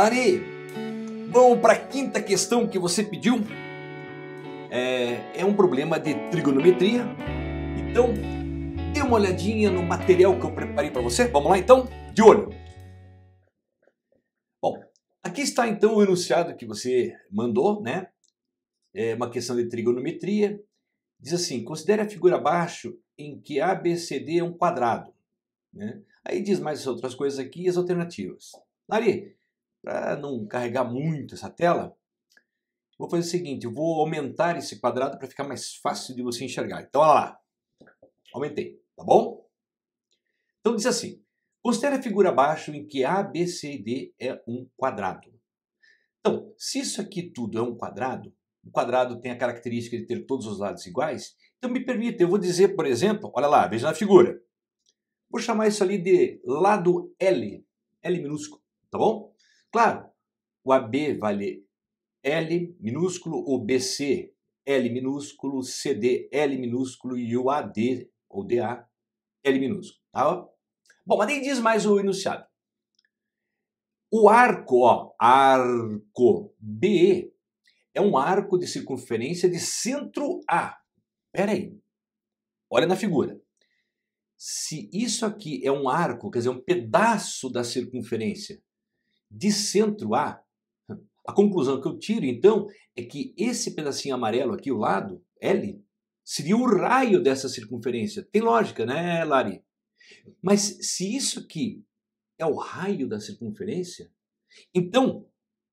Mari, vamos para a quinta questão que você pediu. É, é um problema de trigonometria. Então, dê uma olhadinha no material que eu preparei para você. Vamos lá então? De olho! Bom, aqui está então o enunciado que você mandou, né? É uma questão de trigonometria. Diz assim: considere a figura abaixo em que ABCD é um quadrado. Né? Aí diz mais outras coisas aqui e as alternativas. Lari, para não carregar muito essa tela, vou fazer o seguinte, eu vou aumentar esse quadrado para ficar mais fácil de você enxergar. Então, olha lá, aumentei, tá bom? Então diz assim, considere a figura abaixo em que A, B, C e D é um quadrado. Então, se isso aqui tudo é um quadrado, o quadrado tem a característica de ter todos os lados iguais, então me permita, eu vou dizer, por exemplo, olha lá, veja na figura, vou chamar isso ali de lado L, L minúsculo, tá bom? Claro, o AB vale L minúsculo, o BC L minúsculo, CD L minúsculo e o AD ou DA L minúsculo, tá? Bom, mas nem diz mais o enunciado. O arco, ó, arco BE é um arco de circunferência de centro A. Pera aí. Olha na figura. Se isso aqui é um arco, quer dizer, um pedaço da circunferência de centro A. A conclusão que eu tiro, então, é que esse pedacinho amarelo aqui, o lado, L, seria o raio dessa circunferência. Tem lógica, né, Lari? Mas se isso aqui é o raio da circunferência, então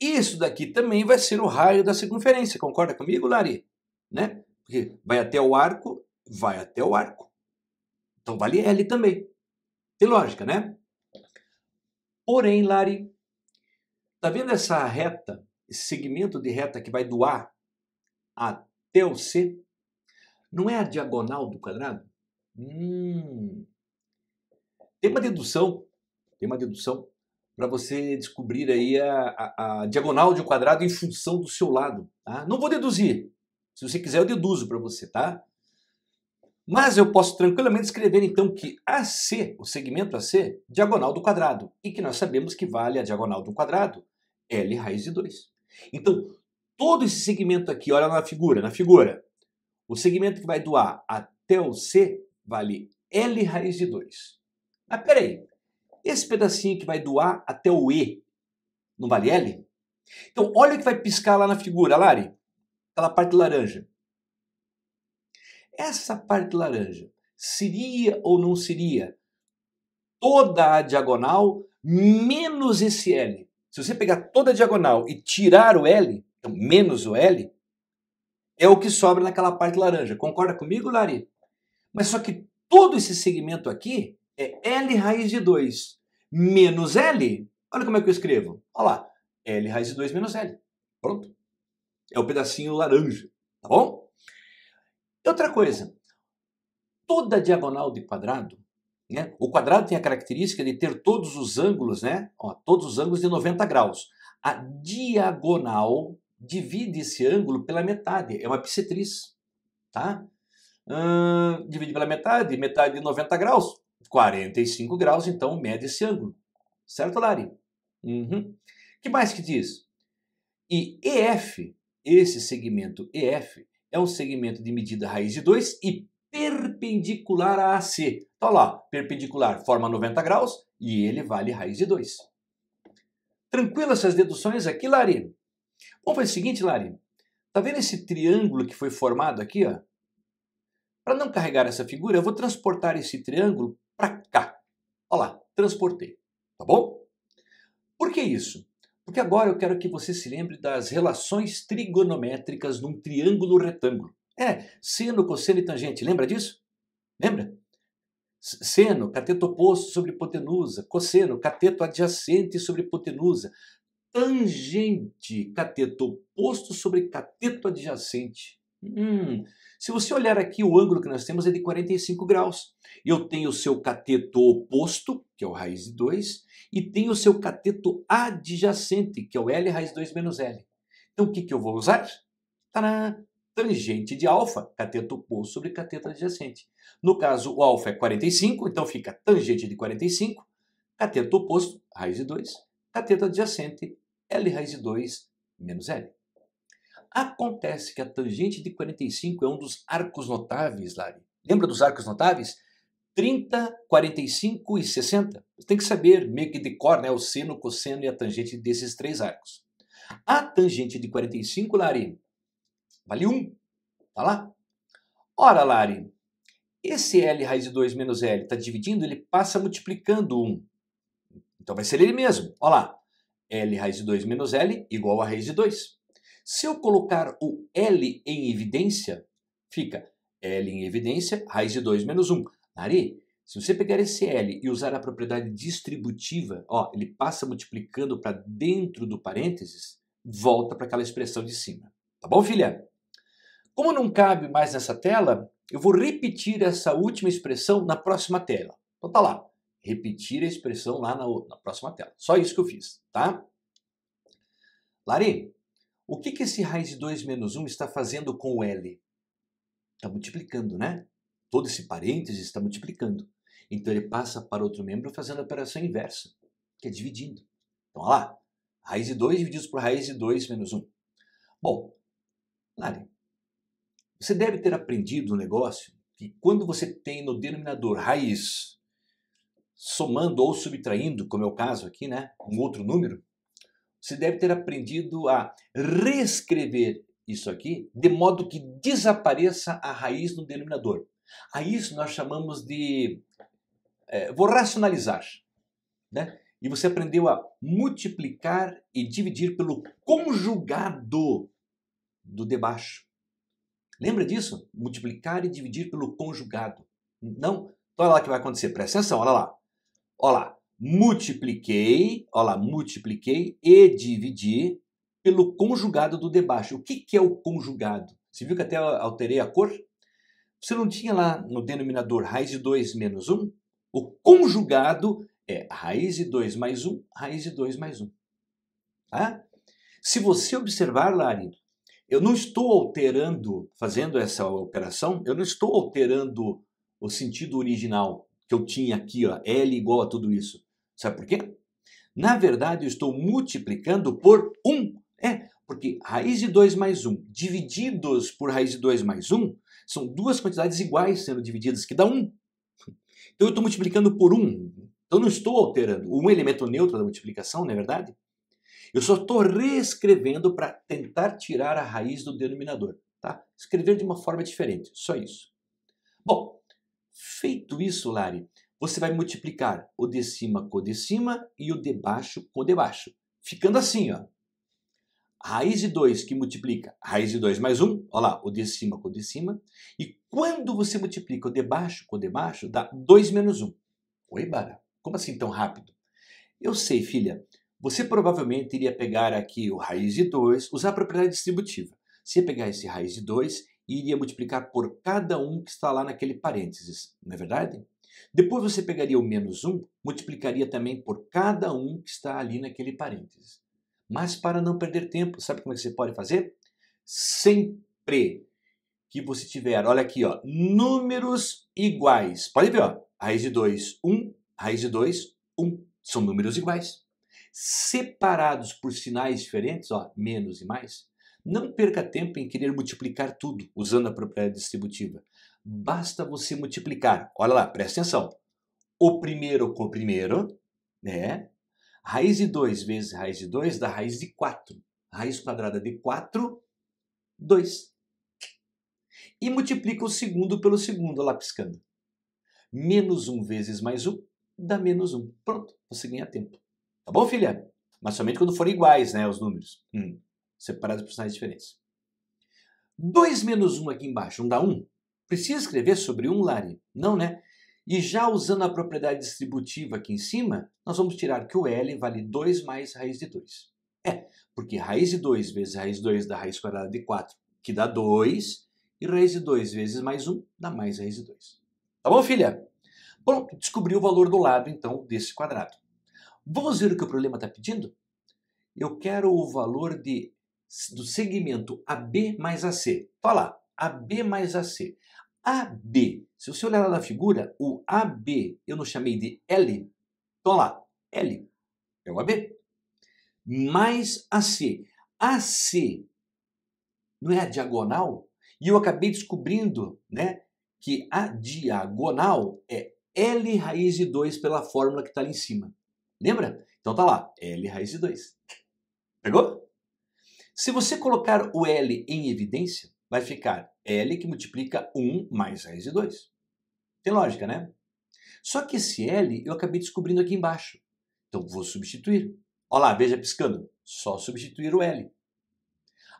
isso daqui também vai ser o raio da circunferência. Concorda comigo, Lari? Né? Porque vai até o arco, vai até o arco. Então vale L também. Tem lógica, né? Porém, Lari, Tá vendo essa reta, esse segmento de reta que vai do A até o C? Não é a diagonal do quadrado? Hum. Tem uma dedução, tem uma dedução para você descobrir aí a, a, a, diagonal de um quadrado em função do seu lado. Tá? Não vou deduzir. Se você quiser, eu deduzo para você, tá? Mas eu posso tranquilamente escrever então que AC, o segmento AC, diagonal do quadrado, e que nós sabemos que vale a diagonal do quadrado, L raiz de 2. Então, todo esse segmento aqui, olha na figura, na figura, o segmento que vai do A até o C vale L raiz de 2. Mas peraí, esse pedacinho que vai do A até o E não vale L? Então, olha o que vai piscar lá na figura, Lari, aquela parte laranja. Essa parte laranja seria ou não seria toda a diagonal menos esse L? Se você pegar toda a diagonal e tirar o L, então menos o L, é o que sobra naquela parte laranja. Concorda comigo, Lari? Mas só que todo esse segmento aqui é L raiz de 2 menos L. Olha como é que eu escrevo. Olha lá. L raiz de 2 menos L. Pronto. É o pedacinho laranja. Tá bom? Outra coisa, toda diagonal de quadrado, né? o quadrado tem a característica de ter todos os ângulos, né? Ó, todos os ângulos de 90 graus. A diagonal divide esse ângulo pela metade, é uma bissetriz, tá? Hum, divide pela metade, metade de 90 graus, 45 graus, então mede esse ângulo. Certo, Lari? Uhum. que mais que diz? E EF, esse segmento EF, é um segmento de medida raiz de 2 e perpendicular a AC. Então tá lá, perpendicular forma 90 graus e ele vale raiz de 2. Tranquilo essas deduções aqui, Lari? Vamos fazer o seguinte, Lari. Tá vendo esse triângulo que foi formado aqui? ó? Para não carregar essa figura, eu vou transportar esse triângulo para cá. Olha lá, transportei. Tá bom? Por que isso? Porque agora eu quero que você se lembre das relações trigonométricas num triângulo retângulo. É, seno, cosseno e tangente, lembra disso? Lembra? Seno, cateto oposto sobre hipotenusa. Cosseno, cateto adjacente sobre hipotenusa. Tangente, cateto oposto sobre cateto adjacente. Hum, se você olhar aqui, o ângulo que nós temos é de 45 graus. Eu tenho o seu cateto oposto, que é o raiz de 2, e tenho o seu cateto adjacente, que é o L raiz 2 menos L. Então o que, que eu vou usar? Tadá! Tangente de alfa, cateto oposto sobre cateto adjacente. No caso, o alfa é 45, então fica tangente de 45, cateto oposto, raiz de 2, cateto adjacente, L raiz de 2 menos L. Acontece que a tangente de 45 é um dos arcos notáveis, Lari. Lembra dos arcos notáveis? 30, 45 e 60. Você tem que saber meio que de cor, né? O seno, cosseno e a tangente desses três arcos. A tangente de 45, Lari, vale 1. Tá lá? Ora, Lari, esse L raiz de 2 menos L está dividindo, ele passa multiplicando 1. Então vai ser ele mesmo. Olha lá. L raiz de 2 menos L igual a raiz de 2. Se eu colocar o L em evidência, fica L em evidência, raiz de 2 menos 1. Nari, se você pegar esse L e usar a propriedade distributiva, ó, ele passa multiplicando para dentro do parênteses, volta para aquela expressão de cima. Tá bom, filha? Como não cabe mais nessa tela, eu vou repetir essa última expressão na próxima tela. Então tá lá. Repetir a expressão lá na, na próxima tela. Só isso que eu fiz, tá? Lari, o que, que esse raiz de 2 menos 1 está fazendo com o L? Está multiplicando, né? Todo esse parênteses está multiplicando. Então ele passa para outro membro fazendo a operação inversa, que é dividindo. Então, olha lá. Raiz de 2 dividido por raiz de 2 menos 1. Bom, Lari, você deve ter aprendido um negócio que quando você tem no denominador raiz somando ou subtraindo, como é o caso aqui, né, um outro número, você deve ter aprendido a reescrever isso aqui de modo que desapareça a raiz no denominador. A isso nós chamamos de. É, vou racionalizar. Né? E você aprendeu a multiplicar e dividir pelo conjugado do debaixo. Lembra disso? Multiplicar e dividir pelo conjugado. Não? Então olha lá o que vai acontecer. Presta atenção, olha lá. Olha lá multipliquei, olha lá, multipliquei e dividi pelo conjugado do debaixo. O que, que é o conjugado? Você viu que até alterei a cor? Você não tinha lá no denominador raiz de 2 menos 1? O conjugado é raiz de 2 mais 1, raiz de 2 mais 1. Tá? Se você observar, Lari, eu não estou alterando, fazendo essa operação, eu não estou alterando o sentido original que eu tinha aqui, ó, L igual a tudo isso. Sabe por quê? Na verdade, eu estou multiplicando por 1. É, porque raiz de 2 mais 1 divididos por raiz de 2 mais 1 são duas quantidades iguais sendo divididas, que dá 1. Então eu estou multiplicando por 1. Então não estou alterando um elemento neutro da multiplicação, não é verdade? Eu só estou reescrevendo para tentar tirar a raiz do denominador. Tá? Escrever de uma forma diferente, só isso. Bom, feito isso, Lari, você vai multiplicar o de cima com o de cima e o de baixo com o de baixo. Ficando assim, ó. raiz de 2 que multiplica raiz de 2 mais 1, um, olha lá, o de cima com o de cima. E quando você multiplica o de baixo com o de baixo, dá 2 menos 1. Um. Oi, Bara, como assim tão rápido? Eu sei, filha, você provavelmente iria pegar aqui o raiz de 2, usar a propriedade distributiva. Você ia pegar esse raiz de 2 e iria multiplicar por cada um que está lá naquele parênteses, não é verdade? Depois você pegaria o menos 1, multiplicaria também por cada um que está ali naquele parênteses. Mas para não perder tempo, sabe como é que você pode fazer? Sempre que você tiver, olha aqui, ó, números iguais. Pode ver, ó, raiz de 2, 1, raiz de 2, 1. São números iguais. Separados por sinais diferentes, ó, menos e mais, não perca tempo em querer multiplicar tudo usando a propriedade distributiva basta você multiplicar. Olha lá, presta atenção. O primeiro com o primeiro, né? Raiz de 2 vezes raiz de 2 dá raiz de 4. Raiz quadrada de 4, 2. E multiplica o segundo pelo segundo, lá piscando. Menos 1 um vezes mais 1 um, dá menos 1. Um. Pronto, você ganha tempo. Tá bom, filha? Mas somente quando forem iguais, né, os números. Hum, separados por sinais diferentes. 2 menos 1 aqui embaixo, não dá 1? Precisa escrever sobre um lari? Não, né? E já usando a propriedade distributiva aqui em cima, nós vamos tirar que o L vale 2 mais raiz de 2. É, porque raiz de 2 vezes raiz de 2 dá raiz quadrada de 4, que dá 2, e raiz de 2 vezes mais 1 dá mais raiz de 2. Tá bom, filha? Pronto, descobri o valor do lado, então, desse quadrado. Vamos ver o que o problema está pedindo? Eu quero o valor de, do segmento AB mais AC. Olha lá, AB mais AC. AB. Se você olhar lá na figura, o AB eu não chamei de L. Então lá, L é o AB. Mais AC. AC não é a diagonal? E eu acabei descobrindo né, que a diagonal é L raiz de 2 pela fórmula que está ali em cima. Lembra? Então tá lá, L raiz de 2. Pegou? Se você colocar o L em evidência, vai ficar L que multiplica 1 mais raiz de 2. Tem lógica, né? Só que esse L eu acabei descobrindo aqui embaixo. Então vou substituir. Olha lá, veja piscando. Só substituir o L.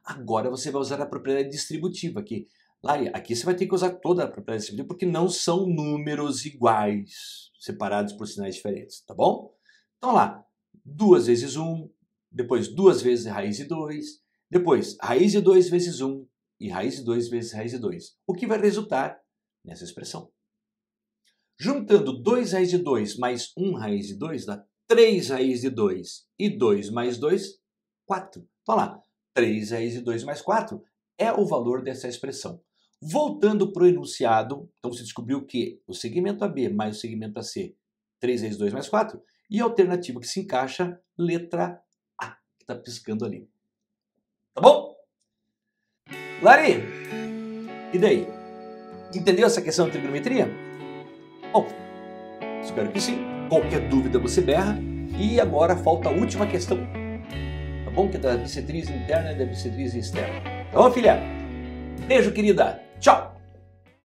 Agora você vai usar a propriedade distributiva, aqui Lari, aqui você vai ter que usar toda a propriedade distributiva, porque não são números iguais, separados por sinais diferentes, tá bom? Então lá, 2 vezes 1, um, depois 2 vezes raiz de 2, depois raiz de 2 vezes 1, um, e raiz de 2 vezes raiz de 2, o que vai resultar nessa expressão. Juntando 2 raiz de 2 mais 1 um raiz de 2 dá 3 raiz de 2 e 2 mais 2, 4. Então lá, 3 raiz de 2 mais 4 é o valor dessa expressão. Voltando para o enunciado, então você descobriu que o segmento AB mais o segmento AC, 3 vezes 2 mais 4, e a alternativa que se encaixa, letra A, que está piscando ali. Tá bom? Lari, e daí? Entendeu essa questão da trigonometria? Bom, espero que sim. Qualquer dúvida você berra. E agora falta a última questão. Tá bom? Que é da bissetriz interna e da bissetriz externa. Tá bom, filha? Beijo, querida. Tchau!